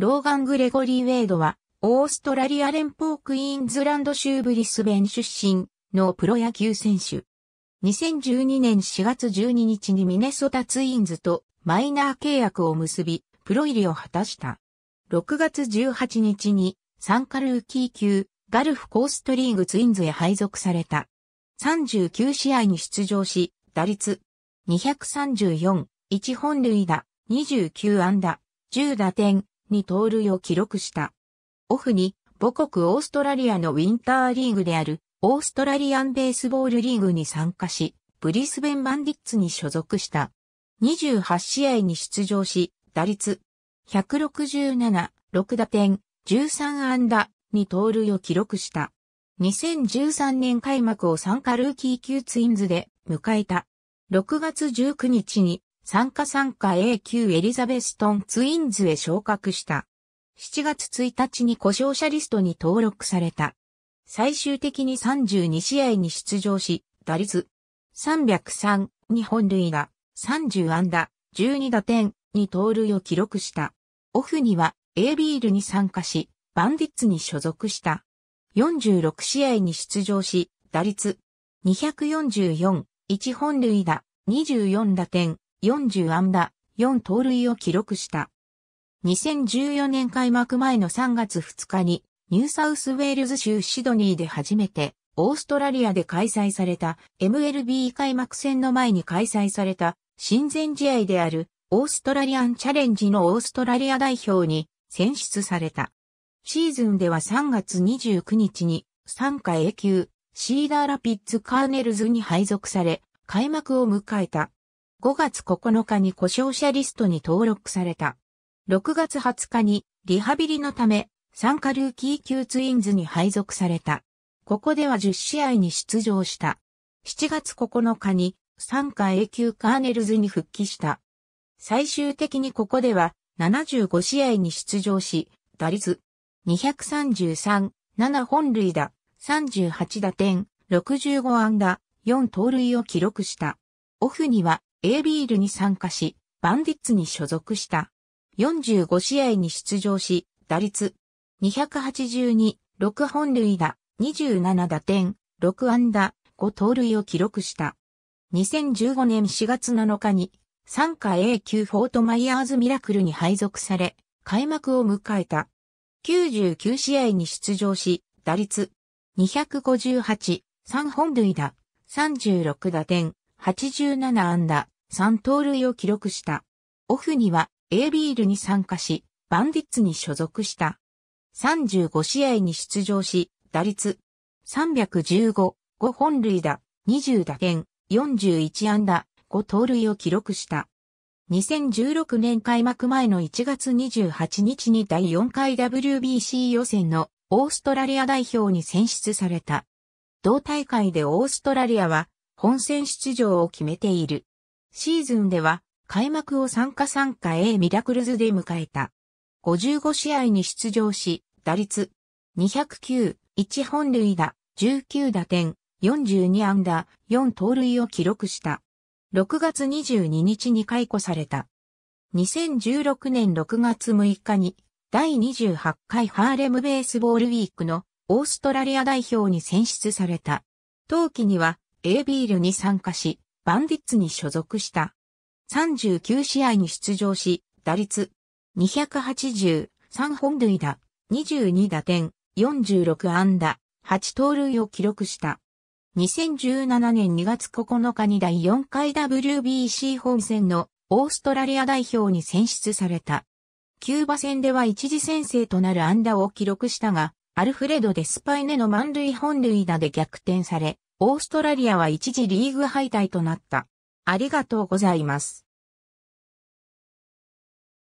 ローガン・グレゴリー・ウェイドは、オーストラリア連邦クイーンズランド州ブリスベン出身のプロ野球選手。2012年4月12日にミネソタツインズとマイナー契約を結び、プロ入りを果たした。6月18日にサンカルーキー級ガルフコーストリーグツインズへ配属された。39試合に出場し、打率234、1本塁打、29安打、10打点、に盗塁を記録した。オフに母国オーストラリアのウィンターリーグであるオーストラリアンベースボールリーグに参加し、ブリスベンバンディッツに所属した。28試合に出場し、打率167、6打点、13安打に盗塁を記録した。2013年開幕を参加ルーキー級ツインズで迎えた。6月19日に参加参加 A 級エリザベストンツインズへ昇格した。7月1日に故障者リストに登録された。最終的に32試合に出場し、打率303、2本塁打、30安打、12打点、に盗塁を記録した。オフには A ビールに参加し、バンディッツに所属した。46試合に出場し、打率244、1本塁打、24打点、40安打、4盗塁を記録した。2014年開幕前の3月2日に、ニューサウスウェールズ州シドニーで初めて、オーストラリアで開催された MLB 開幕戦の前に開催された親善試合であるオーストラリアンチャレンジのオーストラリア代表に選出された。シーズンでは3月29日に参加 A 級シーダーラピッツカーネルズに配属され開幕を迎えた。5月9日に故障者リストに登録された。6月20日にリハビリのため、サンカルーキー級ツインズに配属された。ここでは10試合に出場した。7月9日に参加 A 級カーネルズに復帰した。最終的にここでは75試合に出場し、打率233、7本塁打、38打点、65安打、4盗塁を記録した。オフには A ビールに参加し、バンディッツに所属した。45試合に出場し、打率282、6本塁打、27打点、6安打、5盗塁を記録した。2015年4月7日に、参加 A 級フォートマイヤーズミラクルに配属され、開幕を迎えた。99試合に出場し、打率258、3本塁打、36打点、87安打、3盗塁を記録した。オフには A ビールに参加し、バンディッツに所属した。35試合に出場し、打率315、5本塁打、20打点、41安打、5盗塁を記録した。2016年開幕前の1月28日に第4回 WBC 予選のオーストラリア代表に選出された。同大会でオーストラリアは本戦出場を決めている。シーズンでは開幕を参加参加 A ミラクルズで迎えた。55試合に出場し、打率209、1本塁打、19打点、42安打、4盗塁を記録した。6月22日に解雇された。2016年6月6日に第28回ハーレムベースボールウィークのオーストラリア代表に選出された。当期には A ビールに参加し、バンディッツに所属した。39試合に出場し、打率283本塁打、22打点、46安打、8盗塁を記録した。2017年2月9日に第4回 WBC 本戦のオーストラリア代表に選出された。キューバ戦では一時先制となる安打を記録したが、アルフレド・デスパイネの満塁本塁打で逆転され、オーストラリアは一時リーグ敗退となった。ありがとうございます。